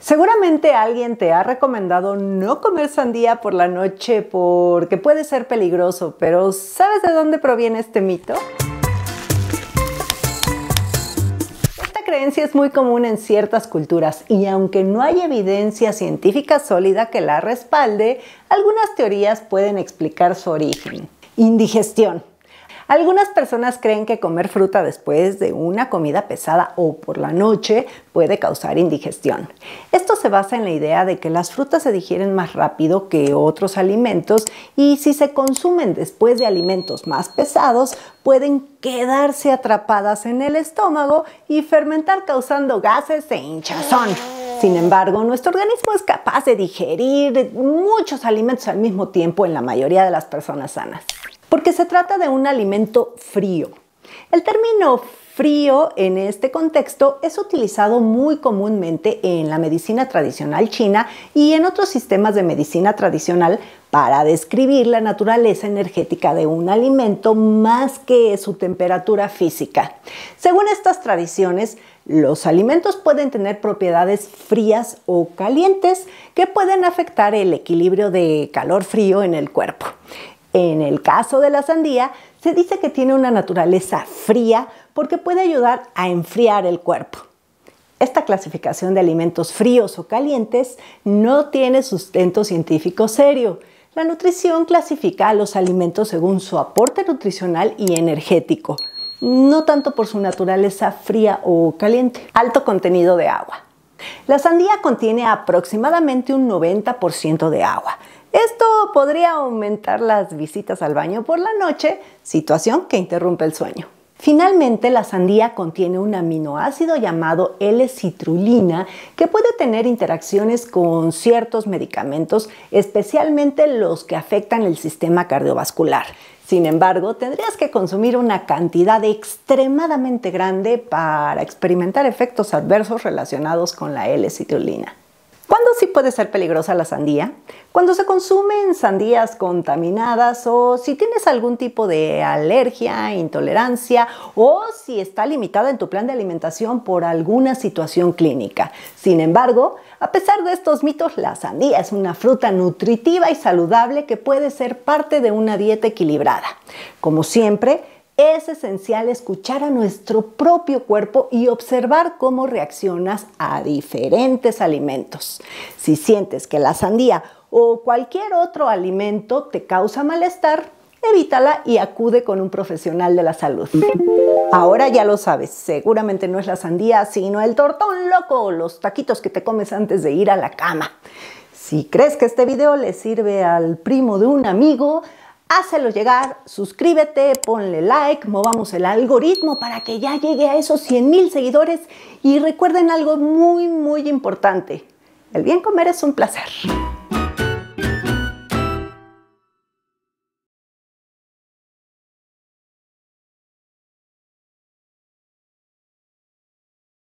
Seguramente alguien te ha recomendado no comer sandía por la noche porque puede ser peligroso, pero ¿sabes de dónde proviene este mito? Esta creencia es muy común en ciertas culturas y aunque no hay evidencia científica sólida que la respalde, algunas teorías pueden explicar su origen. Indigestión. Algunas personas creen que comer fruta después de una comida pesada o por la noche puede causar indigestión. Esto se basa en la idea de que las frutas se digieren más rápido que otros alimentos y si se consumen después de alimentos más pesados pueden quedarse atrapadas en el estómago y fermentar causando gases e hinchazón. Sin embargo, nuestro organismo es capaz de digerir muchos alimentos al mismo tiempo en la mayoría de las personas sanas porque se trata de un alimento frío. El término frío en este contexto es utilizado muy comúnmente en la medicina tradicional china y en otros sistemas de medicina tradicional para describir la naturaleza energética de un alimento más que su temperatura física. Según estas tradiciones, los alimentos pueden tener propiedades frías o calientes que pueden afectar el equilibrio de calor-frío en el cuerpo. En el caso de la sandía, se dice que tiene una naturaleza fría porque puede ayudar a enfriar el cuerpo. Esta clasificación de alimentos fríos o calientes no tiene sustento científico serio. La nutrición clasifica a los alimentos según su aporte nutricional y energético, no tanto por su naturaleza fría o caliente. Alto contenido de agua. La sandía contiene aproximadamente un 90% de agua, esto podría aumentar las visitas al baño por la noche, situación que interrumpe el sueño. Finalmente, la sandía contiene un aminoácido llamado L-citrulina que puede tener interacciones con ciertos medicamentos, especialmente los que afectan el sistema cardiovascular. Sin embargo, tendrías que consumir una cantidad extremadamente grande para experimentar efectos adversos relacionados con la L-citrulina. ¿Cuándo sí puede ser peligrosa la sandía? Cuando se consumen sandías contaminadas o si tienes algún tipo de alergia, intolerancia o si está limitada en tu plan de alimentación por alguna situación clínica. Sin embargo, a pesar de estos mitos, la sandía es una fruta nutritiva y saludable que puede ser parte de una dieta equilibrada. Como siempre, es esencial escuchar a nuestro propio cuerpo y observar cómo reaccionas a diferentes alimentos. Si sientes que la sandía o cualquier otro alimento te causa malestar, evítala y acude con un profesional de la salud. Ahora ya lo sabes, seguramente no es la sandía, sino el tortón loco o los taquitos que te comes antes de ir a la cama. Si crees que este video le sirve al primo de un amigo, Hácelo llegar, suscríbete, ponle like, movamos el algoritmo para que ya llegue a esos 100 mil seguidores y recuerden algo muy, muy importante. El bien comer es un placer.